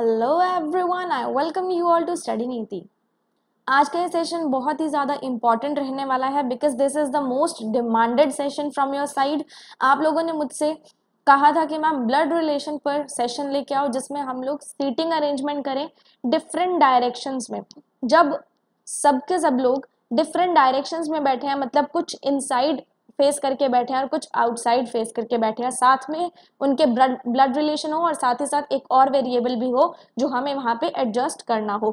Hello everyone I welcome you all to study Neeti आज का ये सेशन बहुत ही ज़्यादा इंपॉर्टेंट रहने वाला है because this is the most demanded session from your side आप लोगों ने मुझसे कहा था कि मैम ब्लड रिलेशन पर सेशन लेके आओ जिसमें हम लोग सीटिंग अरेंजमेंट करें डिफरेंट डायरेक्शंस में जब सबके सब लोग डिफरेंट डायरेक्शंस में बैठे हैं मतलब कुछ इनसाइड फेस करके बैठे हैं और कुछ आउटसाइड फेस करके बैठे हैं साथ में उनके ब्लड ब्लड रिलेशन हो और साथ ही साथ एक और वेरिएबल भी हो जो हमें वहाँ पे एडजस्ट करना हो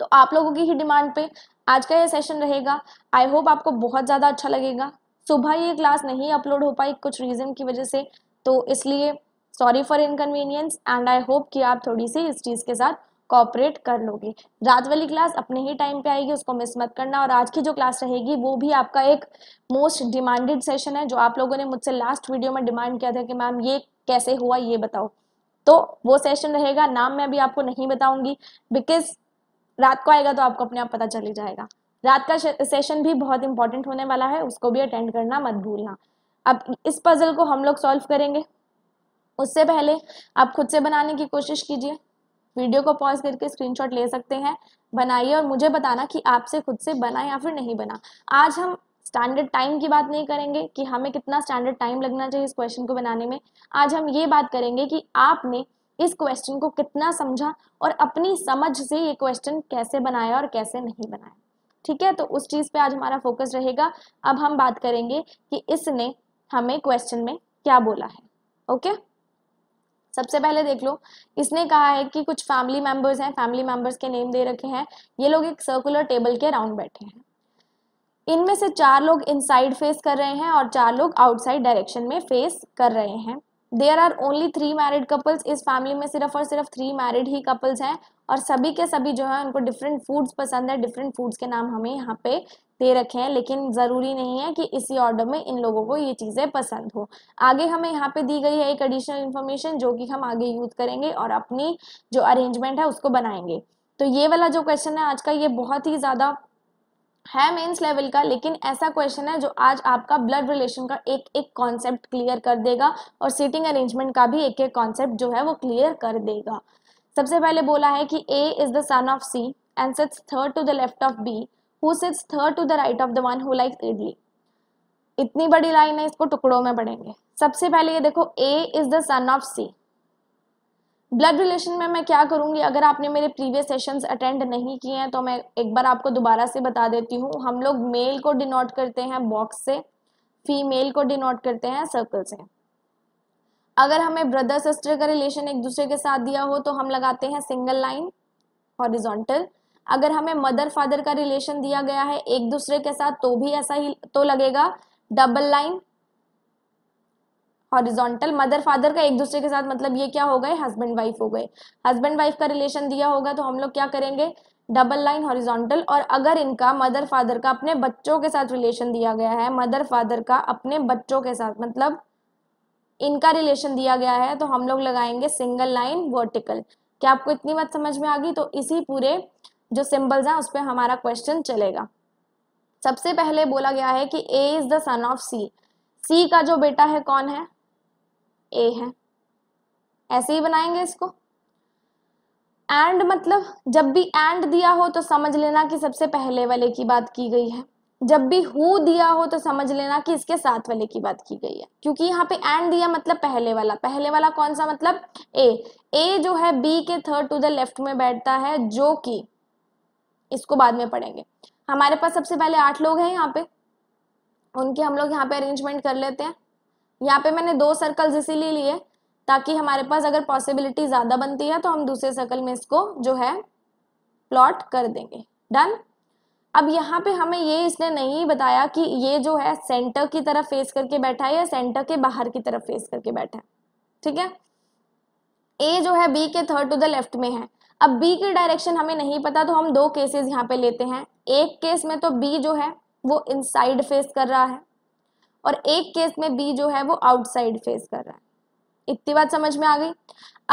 तो आप लोगों की ही डिमांड पे आज का ये सेशन रहेगा आई होप आपको बहुत ज़्यादा अच्छा लगेगा सुबह ये क्लास नहीं अपलोड हो पाई कुछ रीज़न की वजह से तो इसलिए sorry for inconvenience and I hope कि आप थोड़ी सी इस चीज़ के साथ कॉपरेट कर लोगे रात वाली क्लास अपने ही टाइम पे आएगी उसको मिस मत करना और आज की जो क्लास रहेगी वो भी आपका एक मोस्ट डिमांडेड सेशन है जो आप लोगों ने मुझसे लास्ट वीडियो में डिमांड किया था कि मैम ये कैसे हुआ ये बताओ तो वो सेशन रहेगा नाम मैं अभी आपको नहीं बताऊंगी बिकॉज रात को आएगा तो आपको अपने आप पता चल जाएगा रात का सेशन भी बहुत इंपॉर्टेंट होने वाला है उसको भी अटेंड करना मत भूलना अब इस पजल को हम लोग सॉल्व करेंगे उससे पहले आप खुद से बनाने की कोशिश कीजिए वीडियो को पॉज करके स्क्रीनशॉट ले सकते हैं बनाइए और मुझे बताना कि आपसे खुद से बना या फिर नहीं बना आज हम स्टैंडर्ड टाइम की बात नहीं करेंगे कि हमें कितना स्टैंडर्ड टाइम लगना चाहिए इस क्वेश्चन को बनाने में आज हम ये बात करेंगे कि आपने इस क्वेश्चन को कितना समझा और अपनी समझ से ये क्वेश्चन कैसे बनाया और कैसे नहीं बनाया ठीक है तो उस चीज़ पे आज हमारा फोकस रहेगा अब हम बात करेंगे कि इसने हमें क्वेश्चन में क्या बोला है ओके okay? सबसे पहले देख लो इसने कहा है कि कुछ फैमिली मेंबर्स हैं फैमिली मेंबर्स के नेम दे रखे हैं ये लोग एक सर्कुलर टेबल के राउंड बैठे हैं इनमें से चार लोग इनसाइड फेस कर रहे हैं और चार लोग आउटसाइड डायरेक्शन में फेस कर रहे हैं there are only three married couples इस फैमिली में सिर्फ और सिर्फ थ्री मैरिड ही कपल्स हैं और सभी के सभी जो है उनको डिफरेंट फूड्स पसंद है डिफरेंट फूड्स के नाम हमें यहाँ पे दे रखे हैं लेकिन ज़रूरी नहीं है कि इसी ऑर्डर में इन लोगों को ये चीज़ें पसंद हो आगे हमें यहाँ पे दी गई है एक एडिशनल इन्फॉर्मेशन जो कि हम आगे यूज करेंगे और अपनी जो अरेंजमेंट है उसको बनाएंगे तो ये वाला जो क्वेश्चन है आज का ये बहुत ही ज़्यादा है मेंस लेवल का लेकिन ऐसा क्वेश्चन है जो आज आपका ब्लड रिलेशन का एक एक कॉन्सेप्ट क्लियर कर देगा और सीटिंग अरेंजमेंट का भी एक एक कॉन्सेप्ट जो है वो क्लियर कर देगा सबसे पहले बोला है कि A is the son of C and sets third to the left of B who sits third to the right of the one who like idli इतनी बड़ी लाइन है इसको टुकड़ों में पढ़ेंगे सबसे पहले ये देखो A is the son of C blood relation में मैं क्या करूंगी अगर आपने मेरे प्रीवियस सेशंस अटेंड नहीं किए हैं तो मैं एक बार आपको दोबारा से बता देती हूँ हम लोग मेल को डिनोट करते हैं बॉक्स से फीमेल को डिनोट करते हैं सर्कल से अगर हमें ब्रदर सिस्टर का रिलेशन एक दूसरे के साथ दिया हो तो हम लगाते हैं सिंगल लाइन हॉरिजोंटल अगर हमें मदर फादर का रिलेशन दिया गया है एक दूसरे के साथ तो भी ऐसा ही तो लगेगा double line horizontal mother father का एक दूसरे के साथ मतलब ये क्या हो गए हस्बैंड वाइफ हो गए हस्बैंड वाइफ का रिलेशन दिया होगा तो हम लोग क्या करेंगे डबल लाइन हॉरिजॉन्टल और अगर इनका मदर फादर का अपने बच्चों के साथ रिलेशन दिया गया है मदर फादर का अपने बच्चों के साथ मतलब इनका रिलेशन दिया गया है तो हम लोग लगाएंगे सिंगल लाइन वर्टिकल क्या आपको इतनी बात समझ में आ गई तो इसी पूरे जो सिंबल्स हैं उस पर हमारा क्वेश्चन चलेगा सबसे पहले बोला गया है कि A is the son of C C का जो बेटा है कौन है ए है ऐसे ही बनाएंगे इसको एंड मतलब जब भी एंड दिया हो तो समझ लेना कि सबसे पहले वाले की बात की गई है जब भी हु दिया हो तो समझ लेना कि इसके साथ वाले की बात की गई है क्योंकि यहाँ पे एंड दिया मतलब पहले वाला पहले वाला कौन सा मतलब ए ए जो है बी के थर्ड टू द लेफ्ट में बैठता है जो कि इसको बाद में पढ़ेंगे हमारे पास सबसे पहले आठ लोग हैं यहाँ पे उनके हम लोग यहाँ पे अरेंजमेंट कर लेते हैं यहाँ पे मैंने दो सर्कल्स इसीलिए लिए ताकि हमारे पास अगर पॉसिबिलिटी ज़्यादा बनती है तो हम दूसरे सर्कल में इसको जो है प्लॉट कर देंगे डन अब यहाँ पे हमें ये इसने नहीं बताया कि ये जो है सेंटर की तरफ फेस करके बैठा है या सेंटर के बाहर की तरफ फेस करके बैठा है ठीक है ए जो है बी के थर्ड टू द लेफ्ट में है अब बी की डायरेक्शन हमें नहीं पता तो हम दो केसेस यहाँ पे लेते हैं एक केस में तो बी जो है वो इनसाइड फेस कर रहा है और एक केस में बी जो है वो आउटसाइड फेस कर रहा है इतनी बात समझ में आ गई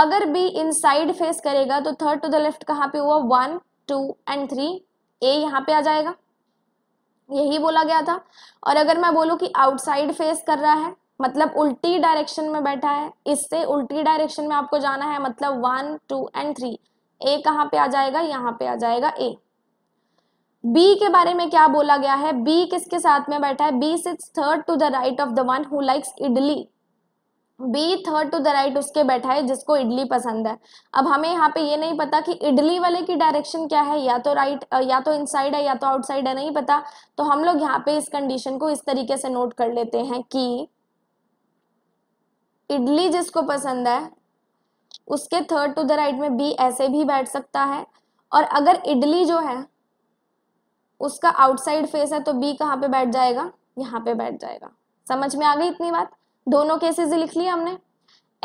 अगर बी इनसाइड फेस करेगा तो थर्ड टू द लेफ्ट कहाँ पे हुआ one two and three A यहाँ पे आ जाएगा यही बोला गया था और अगर मैं बोलूँ कि आउटसाइड फेस कर रहा है मतलब उल्टी डायरेक्शन में बैठा है इससे उल्टी डायरेक्शन में आपको जाना है मतलब one two and three A कहां पे आ जाएगा यहां पे आ जाएगा ए बी के बारे में क्या बोला गया है बी किसके साथ में बैठा है B sits third to the right of the one who likes idli B third to the right उसके बैठा है जिसको इडली पसंद है अब हमें यहाँ पे ये नहीं पता कि इडली वाले की डायरेक्शन क्या है या तो राइट right, या तो इनसाइड है या तो आउटसाइड है नहीं पता तो हम लोग यहाँ पे इस कंडीशन को इस तरीके से नोट कर लेते हैं कि इडली जिसको पसंद है उसके थर्ड टू द राइट में बी ऐसे भी बैठ सकता है और अगर इडली जो है उसका आउटसाइड फेस है तो बी कहाँ पे बैठ जाएगा यहाँ पे बैठ जाएगा समझ में आ गई इतनी बात दोनों केसेस लिख लिए हमने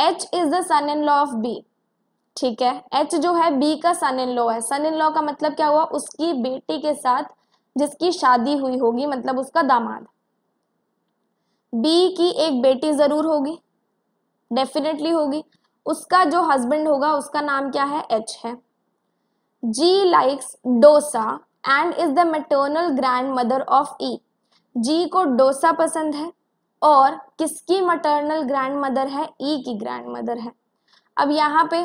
H is the son in law of B ठीक है एच जो है बी का सन इन लॉ है सन इन लॉ का मतलब क्या हुआ उसकी बेटी के साथ जिसकी शादी हुई होगी मतलब उसका दामाद बी की एक बेटी जरूर होगी डेफिनेटली होगी उसका जो हस्बैंड होगा उसका नाम क्या है एच है G likes dosa and is the maternal grandmother of E G को डोसा पसंद है और किसकी मटर्नल ग्रैंड मदर है ई e की ग्रैंड मदर है अब यहाँ पे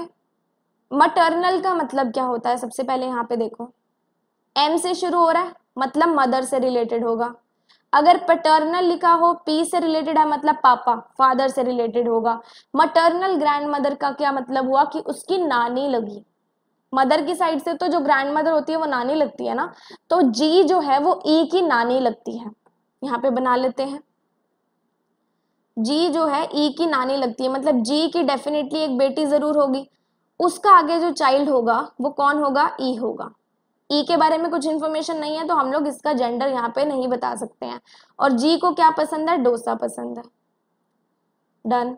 मटर्नल का मतलब क्या होता है सबसे पहले यहाँ पे देखो एम से शुरू हो रहा है मतलब मदर से रिलेटेड होगा अगर पटर्नल लिखा हो पी से रिलेटेड है मतलब पापा फादर से रिलेटेड होगा मटर्नल ग्रैंड मदर का क्या मतलब हुआ कि उसकी नानी लगी मदर की साइड से तो जो ग्रैंड मदर होती है वो नानी लगती है ना तो जी जो है वो ई e की नानी लगती है यहाँ पे बना लेते हैं जी जो है ई e की नानी लगती है मतलब जी की डेफिनेटली एक बेटी जरूर होगी उसका आगे जो चाइल्ड होगा वो कौन होगा ई e होगा ई e के बारे में कुछ इन्फॉर्मेशन नहीं है तो हम लोग इसका जेंडर यहाँ पे नहीं बता सकते हैं और जी को क्या पसंद है डोसा पसंद है done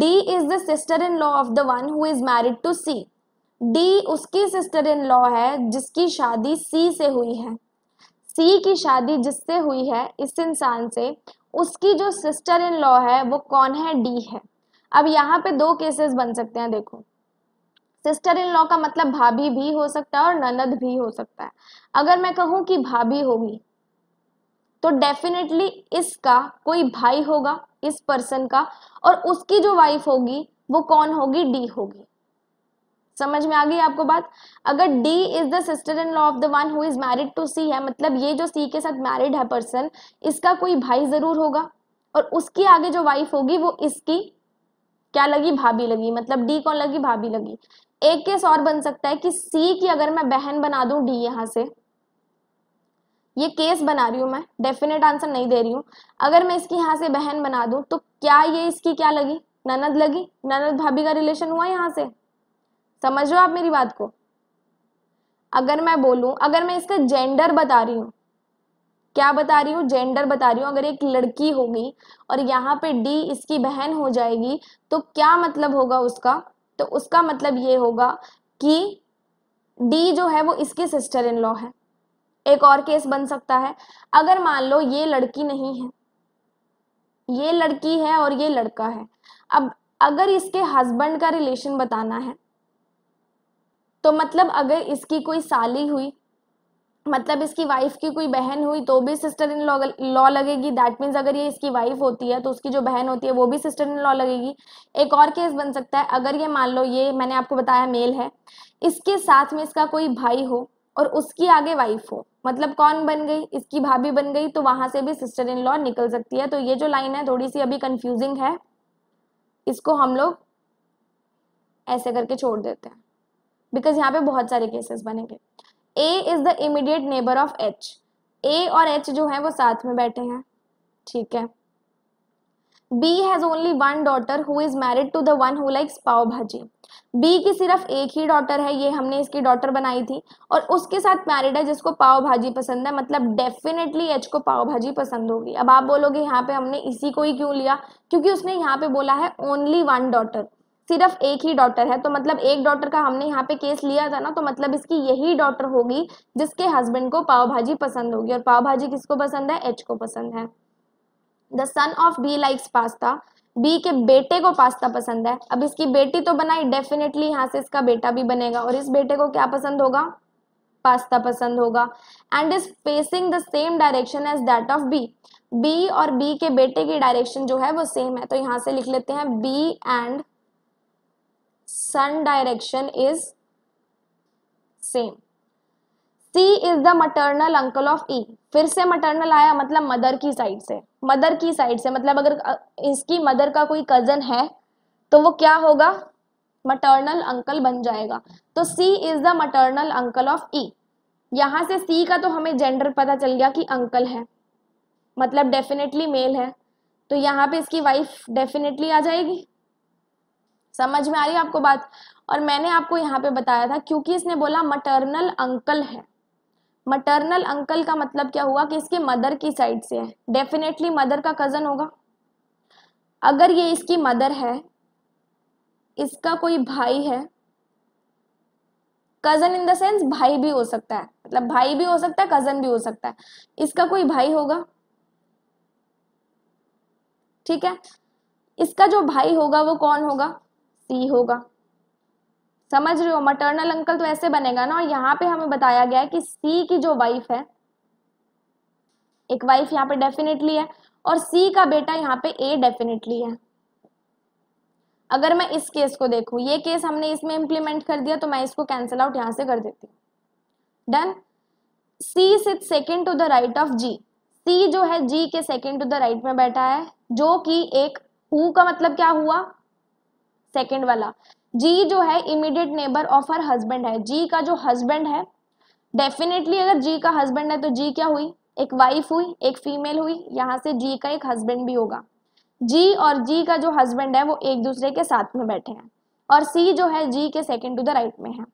D is the sister in law of the one who is married to C D उसकी सिस्टर इन लॉ है जिसकी शादी सी से हुई है सी की शादी जिससे हुई है इस इंसान से उसकी जो सिस्टर इन लॉ है वो कौन है डी है अब यहाँ पे दो केसेस बन सकते हैं देखो सिस्टर इन लॉ का मतलब भाभी भी हो सकता है और ननद भी हो सकता है अगर मैं कहूँ कि भाभी होगी तो डेफिनेटली इसका कोई भाई होगा इस पर्सन का और उसकी जो वाइफ होगी वो कौन होगी डी होगी समझ में आ गई आपको बात अगर D is the sister in law of the one who is married to C है मतलब ये जो सी के साथ मैरिड है पर्सन इसका कोई भाई जरूर होगा और उसकी आगे जो वाइफ होगी वो इसकी क्या लगी भाभी लगी मतलब डी कौन लगी भाभी लगी एक केस और बन सकता है कि सी की अगर मैं बहन बना दूं डी यहां से ये केस बना रही हूं मैं डेफिनेट आंसर नहीं दे रही हूं अगर मैं इसकी यहां से बहन बना दू तो क्या ये इसकी क्या लगी ननद लगी ननद भाभी का रिलेशन हुआ यहाँ से समझ आप मेरी बात को अगर मैं बोलूं अगर मैं इसका जेंडर बता रही हूँ क्या बता रही हूँ जेंडर बता रही हूँ अगर एक लड़की होगी और यहाँ पे डी इसकी बहन हो जाएगी तो क्या मतलब होगा उसका तो उसका मतलब ये होगा कि डी जो है वो इसके सिस्टर इन लॉ है एक और केस बन सकता है अगर मान लो ये लड़की नहीं है ये लड़की है और ये लड़का है अब अगर इसके हस्बैंड का रिलेशन बताना है तो मतलब अगर इसकी कोई साली हुई मतलब इसकी वाइफ की कोई बहन हुई तो भी सिस्टर इन लॉ लॉ लगेगी दैट मीन्स अगर ये इसकी वाइफ होती है तो उसकी जो बहन होती है वो भी सिस्टर इन लॉ लगेगी एक और केस बन सकता है अगर ये मान लो ये मैंने आपको बताया मेल है इसके साथ में इसका कोई भाई हो और उसकी आगे वाइफ हो मतलब कौन बन गई इसकी भाभी बन गई तो वहां से भी सिस्टर इन लॉ निकल सकती है तो ये जो लाइन है थोड़ी सी अभी कंफ्यूजिंग है इसको हम लोग ऐसे करके छोड़ देते हैं बिकॉज यहाँ पे बहुत सारे केसेस बनेंगे A is the immediate neighbour of H A और एच जो है वो साथ में बैठे हैं ठीक है B has only one daughter who is married to the one who likes pav bhaji B की सिर्फ एक ही डॉटर है ये हमने इसकी डॉटर बनाई थी और उसके साथ मैरिड है जिसको पाव भाजी पसंद है मतलब डेफिनेटली एच को पाव भाजी पसंद होगी अब आप बोलोगे यहाँ पे हमने इसी को ही क्यों लिया क्योंकि उसने यहाँ पे बोला है ओनली वन डॉटर सिर्फ एक ही डॉटर है तो मतलब एक डॉटर का हमने यहाँ पे केस लिया था ना तो मतलब इसकी यही डॉटर होगी जिसके हस्बैंड को पाव भाजी पसंद होगी और पाव भाजी किसको पसंद है एच को पसंद है the son of B likes pasta B के बेटे को पास्ता पसंद है अब इसकी बेटी तो बनाई डेफिनेटली यहाँ से इसका बेटा भी बनेगा और इस बेटे को क्या पसंद होगा पास्ता पसंद होगा and is facing the same direction as that of B B और बी के बेटे की डायरेक्शन जो है वो सेम है तो यहाँ से लिख लेते हैं B and sun direction is same C is the maternal uncle of E फिर से maternal आया मतलब मदर की साइड से मदर की साइड से मतलब अगर इसकी मदर का कोई कजन है तो वो क्या होगा मटर्नल अंकल बन जाएगा तो C is the maternal uncle of E यहाँ से सी का तो हमें जेंडर पता चल गया कि अंकल है मतलब डेफिनेटली मेल है तो यहाँ पे इसकी वाइफ डेफिनेटली आ जाएगी समझ में आ रही है आपको बात और मैंने आपको यहाँ पे बताया था क्योंकि इसने बोला मटर्नल अंकल है मटर्नल अंकल का मतलब क्या हुआ कि इसके मदर की साइड से है डेफिनेटली मदर का कज़न होगा अगर ये इसकी मदर है इसका कोई भाई है कज़न इन द सेंस भाई भी हो सकता है मतलब भाई भी हो सकता है कज़न भी हो सकता है इसका कोई भाई होगा ठीक है इसका जो भाई होगा वो कौन होगा सी होगा समझ रहे हो मटर्नल अंकल तो ऐसे बनेगा ना और यहाँ पे हमें बताया गया है कि सी की जो वाइफ है एक वाइफ यहाँ पे डेफिनेटली है और सी का बेटा यहाँ पे ए डेफिनेटली है अगर मैं इस केस को देखूँ ये केस हमने इसमें इम्प्लीमेंट कर दिया तो मैं इसको कैंसिल आउट यहाँ से कर देती हूँ done C sit second to the right of G C जो है जी के सेकेंड टू द राइट में बैठा है जो कि एक हु का मतलब क्या हुआ सेकेंड वाला जी जो है immediate neighbour of her husband है जी का जो हस्बैंड है डेफिनेटली अगर जी का हस्बैंड है तो जी क्या हुई एक वाइफ हुई एक फीमेल हुई यहाँ से जी का एक हस्बैंड भी होगा जी और जी का जो हस्बैंड है वो एक दूसरे के साथ में बैठे हैं और सी जो है जी के सेकेंड टू द राइट में है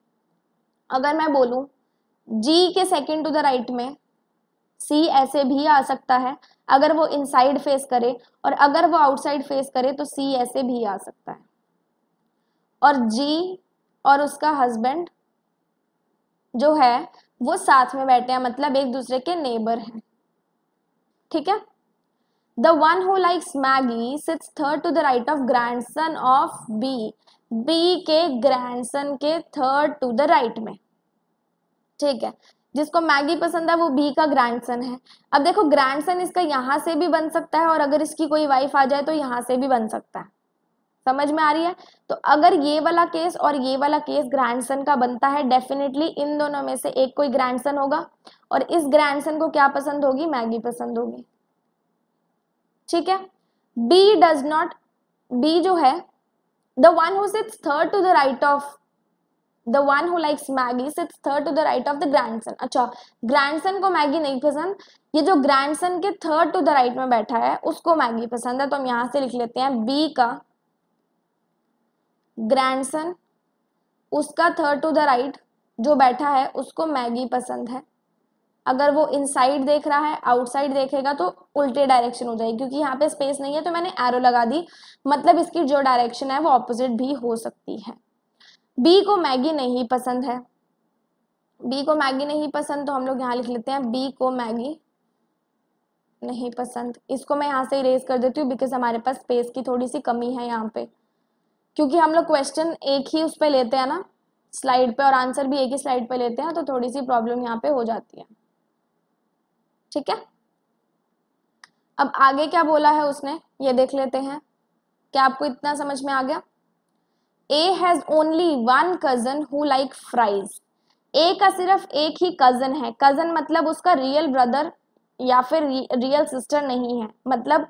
अगर मैं बोलूँ जी के सेकेंड टू द राइट में सी ऐसे भी आ सकता है अगर वो इनसाइड फेस करे और अगर वो आउटसाइड फेस करे तो सी ऐसे भी आ सकता है और जी और उसका हस्बैंड जो है वो साथ में बैठे हैं मतलब एक दूसरे के नेबर हैं ठीक है the one who likes Maggi sits third to the right of son of B B के सन के थर्ड टू द राइट में ठीक है जिसको मैगी पसंद है वो बी का ग्रैंडसन है अब देखो ग्रैंडसन इसका यहां से भी बन सकता है और अगर इसकी कोई वाइफ आ जाए तो यहां से भी बन सकता है समझ में आ रही है तो अगर ये वाला केस और ये वाला केस ग्रैंडसन का बनता है डेफिनेटली इन दोनों में से एक कोई ग्रैंडसन होगा और इस ग्रैंडसन को क्या पसंद होगी मैगी पसंद होगी ठीक है बी डज नॉट बी जो है the one who sits third to the right of the one who likes Maggi sits third to the right of the grandson अच्छा ग्रैंडसन को मैगी नहीं पसंद ये जो ग्रैंडसन के थर्ड टू द राइट में बैठा है उसको मैगी पसंद है तो हम यहाँ से लिख लेते हैं बी का ग्रैंडसन उसका थर्ड टू द राइट जो बैठा है उसको मैगी पसंद है अगर वो इनसाइड देख रहा है आउटसाइड देखेगा तो उल्टे डायरेक्शन हो जाएगी क्योंकि यहाँ पे स्पेस नहीं है तो मैंने एरो लगा दी मतलब इसकी जो डायरेक्शन है वो ऑपोजिट भी हो सकती है बी को मैगी नहीं पसंद है बी को मैगी नहीं पसंद तो हम लोग यहाँ लिख लेते हैं बी को मैगी नहीं पसंद इसको मैं यहाँ से इरेज कर देती हूँ बिकॉज हमारे पास स्पेस की थोड़ी सी कमी है यहाँ पे क्योंकि हम लोग क्वेश्चन एक ही उस पर लेते हैं ना स्लाइड पे और आंसर भी एक ही स्लाइड पे लेते हैं तो थोड़ी सी प्रॉब्लम यहाँ पे हो जाती है ठीक है अब आगे क्या बोला है उसने ये देख लेते हैं क्या आपको इतना समझ में आ गया A has only one cousin who like fries A का सिर्फ एक ही कजन है कजन मतलब उसका रियल ब्रदर या फिर रियल सिस्टर नहीं है मतलब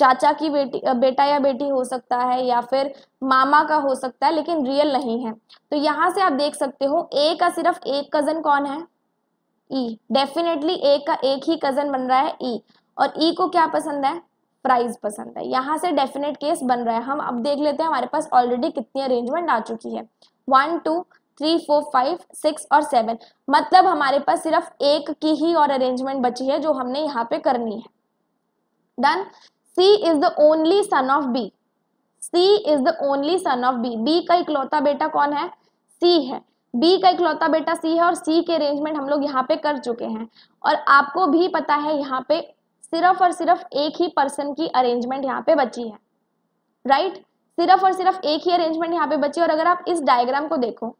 चाचा की बेटी बेटा या बेटी हो सकता है या फिर मामा का हो सकता है लेकिन रियल नहीं है तो यहाँ से आप देख सकते हो ए का सिर्फ एक कजन कौन है ई डेफिनेटली ए का एक ही कजन बन रहा है ई e. और ई e को क्या पसंद है प्राइज पसंद है यहाँ से डेफिनेट केस बन रहा है हम अब देख लेते हैं हमारे पास ऑलरेडी कितनी अरेंजमेंट आ चुकी है one two three four five six और सेवन मतलब हमारे पास सिर्फ एक की ही और अरेंजमेंट बची है जो हमने यहाँ पे करनी है done C is the only son of B C is the only son of B B का इकलौता बेटा कौन है सी है बी का इकलौता बेटा सी है और सी के अरेंजमेंट हम लोग यहाँ पे कर चुके हैं और आपको भी पता है यहाँ पे सिर्फ और सिर्फ एक ही पर्सन की अरेंजमेंट यहाँ पे बची है राइट right? सिर्फ और सिर्फ एक ही अरेंजमेंट यहाँ पे बची है और अगर आप इस डायग्राम को देखो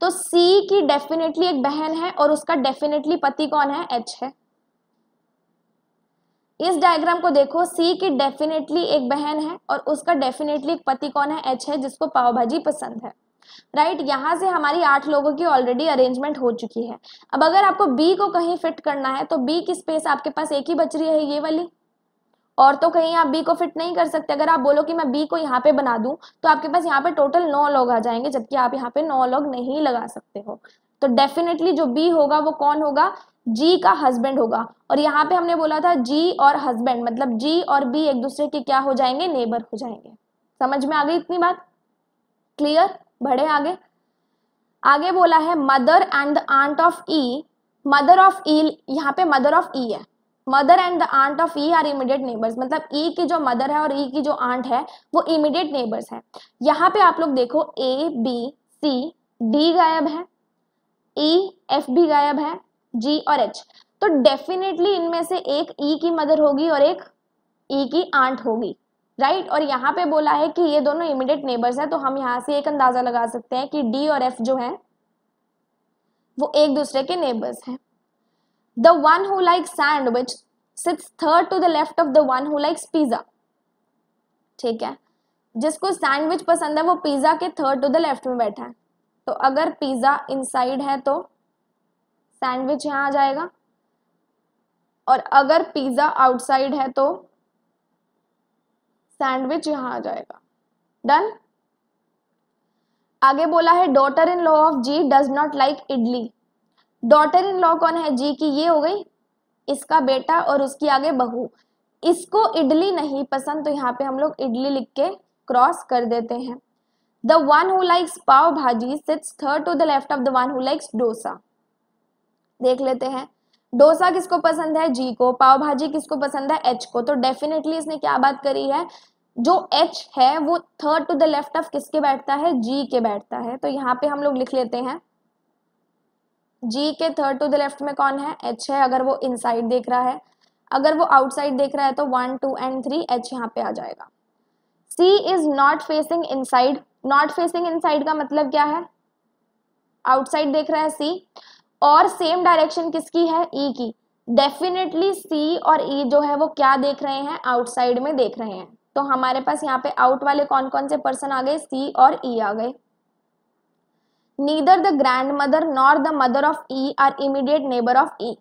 तो सी की डेफिनेटली एक बहन है और उसका डेफिनेटली पति कौन है एच है इस डायग्राम को देखो सी की डेफिनेटली एक बहन है और उसका डेफिनेटली एक पति कौन है एच है जिसको पाव भाजी पसंद है राइट right? यहाँ से हमारी आठ लोगों की ऑलरेडी अरेंजमेंट हो चुकी है अब अगर आपको बी को कहीं फिट करना है तो बी की स्पेस आपके पास एक ही बच रही है ये वाली और तो कहीं आप बी को फिट नहीं कर सकते अगर आप बोलो कि मैं बी को यहाँ पे बना दूं तो आपके पास यहाँ पे टोटल नौ लोग आ जाएंगे जबकि आप यहाँ पे नौ लोग नहीं लगा सकते हो तो डेफिनेटली जो बी होगा वो कौन होगा जी का हस्बैंड होगा और यहाँ पे हमने बोला था जी और हस्बैंड मतलब जी और बी एक दूसरे के क्या हो जाएंगे नेबर हो जाएंगे समझ में आ गई इतनी बात क्लियर बढ़े आगे आगे बोला है mother and the aunt of E mother of E यहाँ पे मदर ऑफ ई है mother and the aunt of E are immediate neighbours मतलब ई e की जो मदर है और ई e की जो आंट है वो इमीडिएट नेबर्स है यहाँ पे आप लोग देखो ए बी सी डी गायब है ई e, एफ भी गायब है जी और एच तो डेफिनेटली इनमें से एक ई e की मदर होगी और एक ई e की आंट होगी राइट right? और यहाँ पे बोला है कि ये दोनों इमिडिएट नेबर्स हैं तो हम यहाँ से एक अंदाजा लगा सकते हैं कि डी और एफ जो है वो एक दूसरे के नेबर्स हैं the one who like sandwich sits third to the left of the one who likes pizza ठीक है जिसको सैंडविच पसंद है वो पिज्जा के थर्ड टू द लेफ्ट में बैठा है तो अगर पिज़्ज़ा इनसाइड है तो सैंडविच यहाँ आ जाएगा और अगर पिज़्ज़ा आउटसाइड है तो सैंडविच यहाँ आ जाएगा डन आगे बोला है daughter in law of G does not like idli daughter in law कौन है जी की ये हो गई इसका बेटा और उसकी आगे बहू इसको इडली नहीं पसंद तो यहाँ पे हम लोग इडली लिख के क्रॉस कर देते हैं The one who likes पाव भाजी sits third to the left of the one who likes dosa. देख लेते हैं डोसा किसको पसंद है जी को पाव भाजी किसको पसंद है एच को तो डेफिनेटली इसने क्या बात करी है जो एच है वो third to the left of किसके बैठता है जी के बैठता है तो यहाँ पे हम लोग लिख लेते हैं जी के थर्ड टू द लेफ्ट में कौन है एच है अगर वो इनसाइड देख रहा है अगर वो आउटसाइड देख रहा है तो one two and three H यहाँ पे आ जाएगा C is not facing inside not facing inside का मतलब क्या है आउटसाइड देख रहा है सी और सेम डायरेक्शन किसकी है ई e की डेफिनेटली सी और ई e जो है वो क्या देख रहे हैं आउटसाइड में देख रहे हैं तो हमारे पास यहाँ पे आउट वाले कौन कौन से पर्सन आ गए सी और ई e आ गए neither the grandmother nor the mother of E are immediate neighbour of E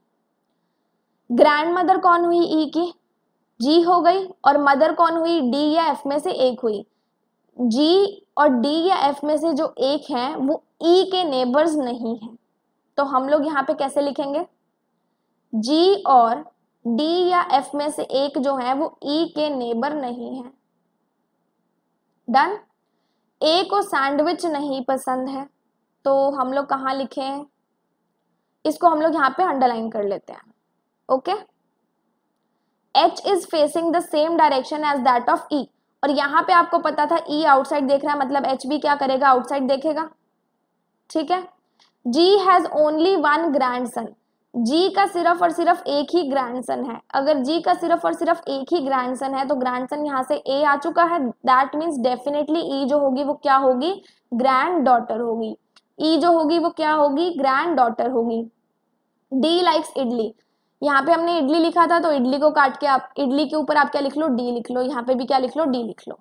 grandmother कौन हुई ई e की जी हो गई और मदर कौन हुई डी या एफ में से एक हुई जी और डी या एफ में से जो एक है वो ई e के नेबर्स नहीं है तो हम लोग यहाँ पे कैसे लिखेंगे जी और डी या एफ में से एक जो है वो ई e के नेबर नहीं है डन ए को सैंडविच नहीं पसंद है तो हम लोग कहाँ हैं इसको हम लोग यहाँ पे अंडरलाइन कर लेते हैं okay H is facing the same direction as that of E और यहाँ पे आपको पता था ई आउटसाइड देख रहा है मतलब एच बी क्या करेगा आउटसाइड देखेगा ठीक है G has only one grandson G का सिर्फ और सिर्फ एक ही ग्रैंड सन है अगर जी का सिर्फ और सिर्फ एक ही ग्रैंड सन है तो ग्रैंड सन यहाँ से ए आ चुका है दैट मीन्स डेफिनेटली ई जो होगी वो क्या होगी ग्रैंड डॉटर होगी ई e जो होगी वो क्या होगी ग्रैंड डॉटर होगी डी लाइक्स इडली यहाँ पे हमने इडली लिखा था तो इडली को काट के आप इडली के ऊपर आप क्या लिख लो डी लिख लो यहाँ पे भी क्या लिख लो डी लिख लो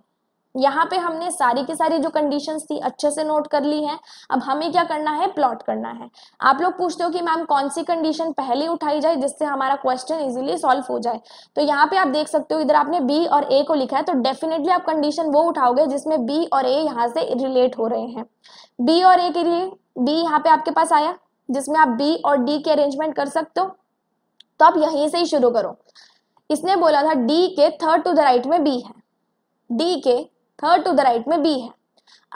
यहाँ पे हमने सारी की सारी जो कंडीशन थी अच्छे से नोट कर ली है अब हमें क्या करना है प्लॉट करना है आप लोग पूछते हो कि मैम कौन सी कंडीशन पहले उठाई जाए जिससे हमारा क्वेश्चन इजीली सॉल्व हो जाए तो यहाँ पे आप देख सकते हो इधर आपने बी और ए को लिखा है तो डेफिनेटली आप कंडीशन वो उठाओगे जिसमें बी और ए यहाँ से रिलेट हो रहे हैं बी और ए के लिए बी यहाँ पे आपके पास आया जिसमें आप बी और डी के अरेंजमेंट कर सकते हो तो आप यहीं से ही शुरू करो इसने बोला था डी के थर्ड टू द राइट में बी है डी के थर्ड टू द राइट में बी है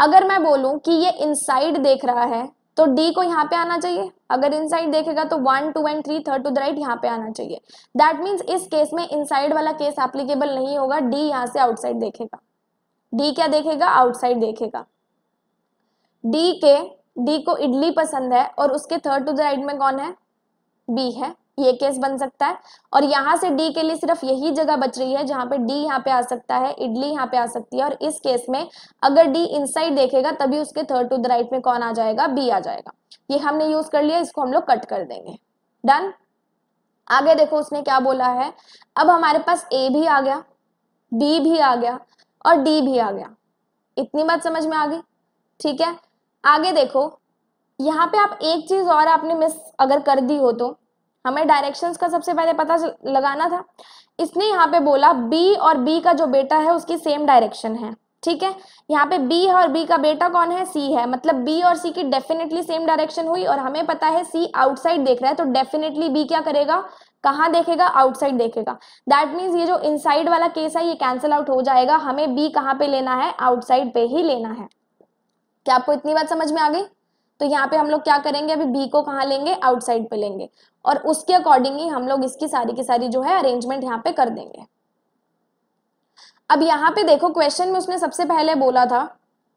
अगर मैं बोलूं कि ये इनसाइड देख रहा है तो डी को यहाँ पे आना चाहिए अगर इनसाइड देखेगा तो one two and three third to the right यहाँ पे आना चाहिए दैट मीन्स इस केस में इनसाइड वाला केस एप्लीकेबल नहीं होगा डी यहाँ से आउटसाइड देखेगा डी क्या देखेगा आउटसाइड देखेगा डी के डी को इडली पसंद है और उसके थर्ड टू द राइट में कौन है बी है ये केस बन सकता है और यहाँ से डी के लिए सिर्फ यही जगह बच रही है जहां पे डी यहाँ पे आ सकता है इडली यहाँ पे आ सकती है और इस केस में अगर डी इनसाइड देखेगा तभी उसके थर्ड टू द राइट में कौन आ जाएगा बी आ जाएगा ये हमने यूज कर लिया इसको हम लोग कट कर देंगे डन आगे देखो उसने क्या बोला है अब हमारे पास ए भी आ गया बी भी आ गया और डी भी आ गया इतनी बात समझ में आ गई ठीक है आगे देखो यहाँ पे आप एक चीज और आपने मिस अगर कर दी हो तो हमें डायरेक्शंस का सबसे पहले पता लगाना था इसने यहाँ पे बोला बी और बी का जो बेटा है उसकी सेम डायरेक्शन है ठीक है यहाँ पे बी और बी का बेटा कौन है सी है मतलब बी और सी की डेफिनेटली सेम डायरेक्शन हुई और हमें पता है सी आउटसाइड देख रहा है तो डेफिनेटली बी क्या करेगा कहाँ देखेगा आउटसाइड देखेगा दैट मीन्स ये जो इनसाइड वाला केस है ये कैंसिल आउट हो जाएगा हमें बी कहाँ पे लेना है आउटसाइड पे ही लेना है क्या आपको इतनी बात समझ में आ गई तो यहाँ पे हम लोग क्या करेंगे अभी बी को कहाँ लेंगे आउटसाइड पे लेंगे और उसके ही हम लोग इसकी सारी की सारी जो है अरेंजमेंट यहाँ पे कर देंगे अब यहाँ पे देखो क्वेश्चन में उसने सबसे पहले बोला था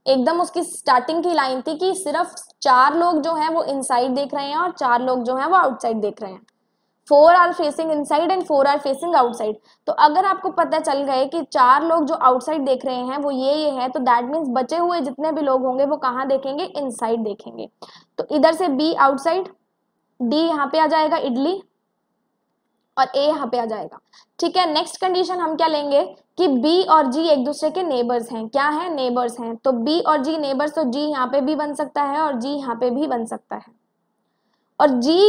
एकदम उसकी स्टार्टिंग की लाइन थी कि सिर्फ चार लोग जो है वो इनसाइड देख रहे हैं और चार लोग जो है वो आउटसाइड देख रहे हैं four are facing inside and four are facing outside तो अगर आपको पता चल गए कि चार लोग जो आउटसाइड देख रहे हैं वो ये ये है तो दैट मीन्स बचे हुए जितने भी लोग होंगे वो कहाँ देखेंगे इनसाइड देखेंगे तो इधर से बी आउटसाइड डी यहाँ पे आ जाएगा इडली और ए यहाँ पे आ जाएगा ठीक है नेक्स्ट कंडीशन हम क्या लेंगे कि बी और जी एक दूसरे के नेबर्स हैं क्या है नेबर्स हैं तो बी और जी नेबर्स तो जी यहाँ पे भी बन सकता है और जी यहाँ पे भी बन सकता है और जी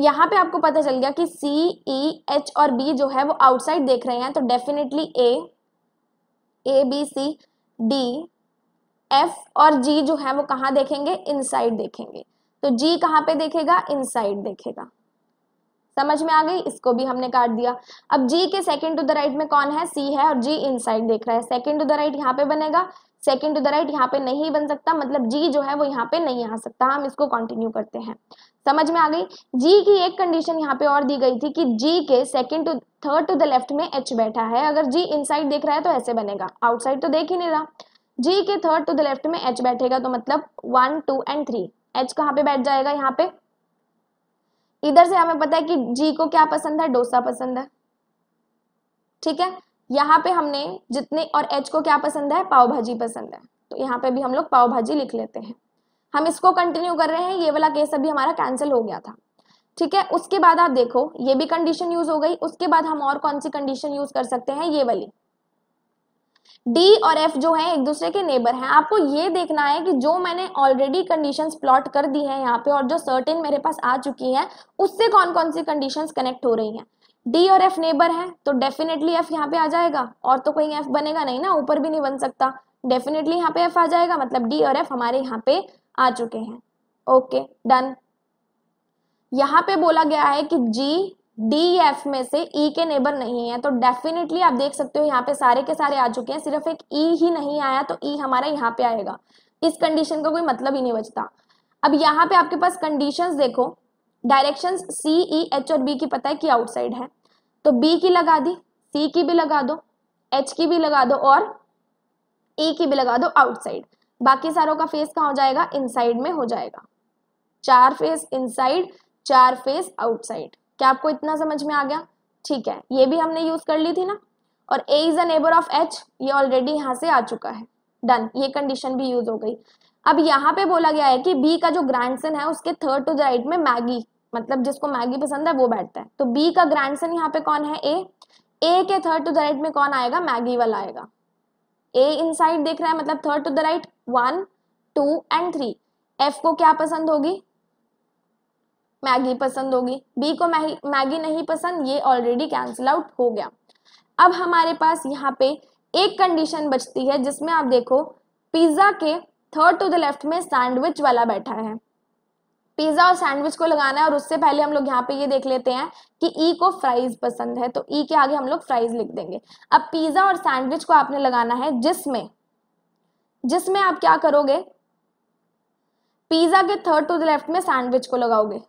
यहाँ पे आपको पता चल गया कि सी ई एच और बी जो है वो आउटसाइड देख रहे हैं तो definitely A A B C D F और जी जो है वो कहाँ देखेंगे इनसाइड देखेंगे तो जी कहाँ पे देखेगा इनसाइड देखेगा समझ में आ गई इसको भी हमने काट दिया अब जी के सेकेंड टू द राइट में कौन है सी है और जी इनसाइड देख रहा है सेकेंड टू द राइट यहाँ पे बनेगा सेकेंड टू द राइट यहाँ पे नहीं बन सकता मतलब जी जो है वो यहाँ पे नहीं आ सकता हम इसको कंटिन्यू करते हैं समझ में आ गई जी की एक कंडीशन यहाँ पे और दी गई थी कि जी के second to third to the left में एच बैठा है अगर जी इनसाइड देख रहा है तो ऐसे बनेगा आउटसाइड तो देख ही नहीं रहा जी के थर्ड टू द लेफ्ट में एच बैठेगा तो मतलब one two and three H कहाँ पे बैठ जाएगा यहाँ पे इधर से हमें पता है कि जी को क्या पसंद है डोसा पसंद है ठीक है यहाँ पे हमने जितने और एच को क्या पसंद है पाव भाजी पसंद है तो यहाँ पे भी हम लोग पाव भाजी लिख लेते हैं हम इसको कंटिन्यू कर रहे हैं ये वाला केस अभी हमारा कैंसिल हो गया था ठीक है उसके बाद आप देखो ये भी कंडीशन यूज हो गई उसके बाद हम और कौन सी कंडीशन यूज कर सकते हैं ये वाली डी और एफ जो है एक दूसरे के नेबर हैं आपको ये देखना है कि जो मैंने ऑलरेडी कंडीशंस प्लॉट कर दी है यहाँ पे और जो सर्टेन मेरे पास आ चुकी है उससे कौन कौन सी कंडीशंस कनेक्ट हो रही हैं डी और एफ नेबर हैं तो डेफिनेटली एफ यहाँ पे आ जाएगा और तो कहीं एफ बनेगा नहीं ना ऊपर भी नहीं बन सकता डेफिनेटली यहाँ पे एफ आ जाएगा मतलब डी और एफ हमारे यहाँ पे आ चुके हैं ओके डन यहाँ पे बोला गया है कि जी डी एफ में से ई e के नेबर नहीं है तो डेफिनेटली आप देख सकते हो यहाँ पे सारे के सारे आ चुके हैं सिर्फ एक ई e ही नहीं आया तो ई e हमारा यहाँ पे आएगा इस कंडीशन का कोई मतलब ही नहीं बचता अब यहाँ पे आपके पास कंडीशंस देखो डायरेक्शन सी ई एच और बी की पता है कि आउटसाइड है तो बी की लगा दी सी की भी लगा दो एच की भी लगा दो और ई e की भी लगा दो आउटसाइड बाकी सारों का फेस कहाँ हो जाएगा इनसाइड में हो जाएगा चार फेस इनसाइड चार फेस आउटसाइड क्या आपको इतना समझ में आ गया ठीक है ये भी हमने यूज कर ली थी ना और A is a neighbour of H ये ऑलरेडी यहाँ से आ चुका है डन ये कंडीशन भी यूज हो गई अब यहाँ पे बोला गया है कि बी का जो ग्रैंडसन है उसके थर्ड टू द राइट में मैगी मतलब जिसको मैगी पसंद है वो बैठता है तो बी का ग्रैंडसन यहाँ पे कौन है ए ए के थर्ड टू द राइट में कौन आएगा मैगी वाला आएगा ए इन देख रहा है मतलब third to the right one two and three F को क्या पसंद होगी मैगी पसंद होगी बी को मैगी मैगी नहीं पसंद ये ऑलरेडी कैंसिल आउट हो गया अब हमारे पास यहाँ पे एक कंडीशन बचती है जिसमें आप देखो पिज़्ज़ा के थर्ड टू द लेफ्ट में सैंडविच वाला बैठा है पिज़्ज़ा और सैंडविच को लगाना है और उससे पहले हम लोग यहाँ पे ये देख लेते हैं कि ई e को फ्राइज पसंद है तो ई e के आगे हम लोग फ्राइज लिख देंगे अब पिज़्ज़ा और सैंडविच को आपने लगाना है जिसमें जिसमें आप क्या करोगे पिज़्ज़ा के थर्ड टू द लेफ्ट में सैंडविच को लगाओगे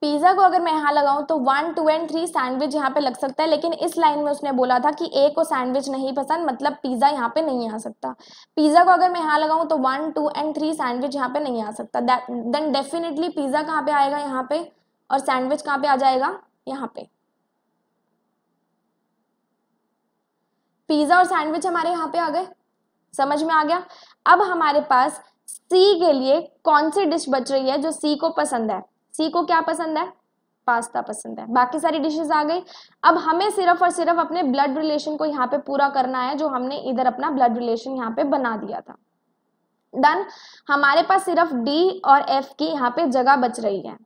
पिज़्ज़ा को अगर मैं यहाँ लगाऊँ तो one two and three sandwich यहाँ पे लग सकता है लेकिन इस लाइन में उसने बोला था कि ए को सैंडविच नहीं पसंद मतलब पिज़्ज़ा यहाँ पे नहीं आ सकता पिज़्ज़ा को अगर मैं यहाँ लगाऊँ तो one two and three sandwich यहाँ पे नहीं आ सकता देन डेफिनेटली पिज़्ज़ा कहाँ पे आएगा यहाँ पे और सैंडविच कहाँ पे आ जाएगा यहाँ पे पिज़्ज़ा और सैंडविच हमारे यहाँ पे आ गए समझ में आ गया अब हमारे पास सी के लिए कौन सी डिश बच रही है जो सी को पसंद है सी को क्या पसंद है पास्ता पसंद है बाकी सारी डिशेज आ गई अब हमें सिर्फ और सिर्फ अपने ब्लड रिलेशन को यहाँ पे पूरा करना है जो हमने इधर अपना ब्लड रिलेशन यहाँ पे बना दिया था डन हमारे पास सिर्फ डी और एफ की यहाँ पे जगह बच रही है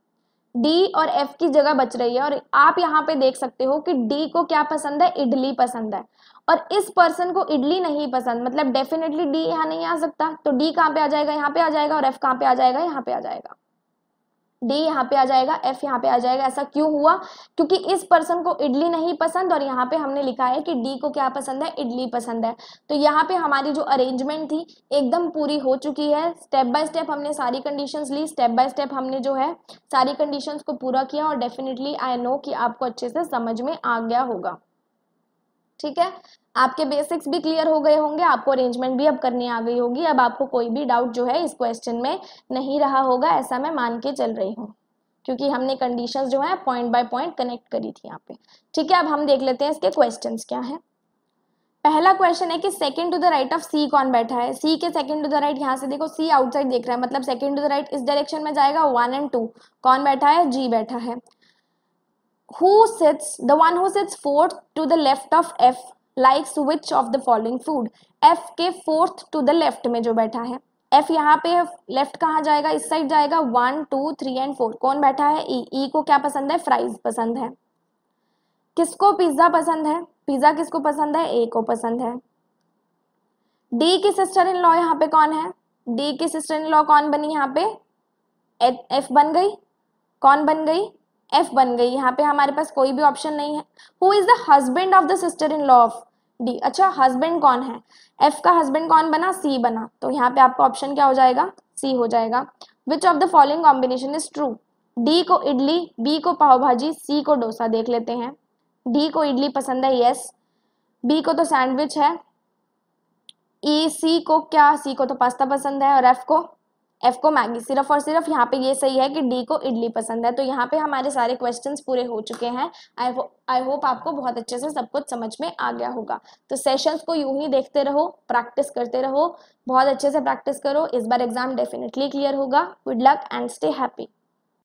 डी और एफ की जगह बच रही है और आप यहाँ पे देख सकते हो कि डी को क्या पसंद है इडली पसंद है और इस पर्सन को इडली नहीं पसंद मतलब डेफिनेटली डी यहाँ नहीं आ सकता तो डी कहाँ पे आ जाएगा यहाँ पे आ जाएगा और एफ कहाँ पे आ जाएगा यहाँ पे आ जाएगा डी यहाँ पे आ जाएगा एफ यहाँ पे आ जाएगा ऐसा क्यों हुआ क्योंकि इस पर्सन को इडली नहीं पसंद और यहाँ पे हमने लिखा है कि डी को क्या पसंद है इडली पसंद है तो यहाँ पे हमारी जो अरेंजमेंट थी एकदम पूरी हो चुकी है स्टेप बाय स्टेप हमने सारी कंडीशंस ली स्टेप बाय स्टेप हमने जो है सारी कंडीशंस को पूरा किया और डेफिनेटली आई नो कि आपको अच्छे से समझ में आ गया होगा ठीक है आपके बेसिक्स भी क्लियर हो गए होंगे आपको अरेंजमेंट भी अब करनी आ गई होगी अब आपको कोई भी डाउट जो है इस क्वेश्चन में नहीं रहा होगा ऐसा मैं मान के चल रही हूँ क्योंकि हमने कंडीशंस जो है पॉइंट बाय पॉइंट कनेक्ट करी थी यहाँ पे ठीक है अब हम देख लेते हैं इसके क्वेश्चन क्या है पहला क्वेश्चन है कि second to the right of C कौन बैठा है सी के सेकंड टू द राइट यहाँ से देखो सी आउटसाइड देख रहा है मतलब सेकंड टू द राइट इस डायरेक्शन में जाएगा वन एंड टू कौन बैठा है जी बैठा है who sits the one who sits fourth to the left of f likes which of the following food f के फोर्थ टू द लेफ्ट में जो बैठा है f यहाँ पे लेफ्ट कहाँ जाएगा इस साइड जाएगा one two three and four कौन बैठा है ई e. e को क्या पसंद है फ्राइज पसंद है किसको पिज्जा पसंद है पिज्जा किसको पसंद है ए को पसंद है डी की सिस्टर इन लॉ यहाँ पे कौन है डी की सिस्टर इन लॉ कौन बनी यहाँ पे एफ बन गई कौन बन गई एफ बन गई यहाँ पे हमारे पास कोई भी ऑप्शन नहीं है who is the husband of the sister in law of D अच्छा हस्बैंड कौन है एफ का हस्बैंड कौन बना सी बना तो यहाँ पे आपका ऑप्शन क्या हो जाएगा सी हो जाएगा which of the following combination is true D को इडली बी को पाव भाजी सी को डोसा देख लेते हैं डी को इडली पसंद है यस बी को तो सैंडविच है ई e, सी को क्या सी को तो पास्ता पसंद है और एफ को एफ को मैगी सिर्फ और सिर्फ यहाँ पे ये सही है कि डी को इडली पसंद है तो यहाँ पे हमारे सारे क्वेश्चंस पूरे हो चुके हैं आई आई होप आपको बहुत अच्छे से सब कुछ समझ में आ गया होगा तो सेशंस को यूं ही देखते रहो प्रैक्टिस करते रहो बहुत अच्छे से प्रैक्टिस करो इस बार एग्जाम डेफिनेटली क्लियर होगा good luck and stay happy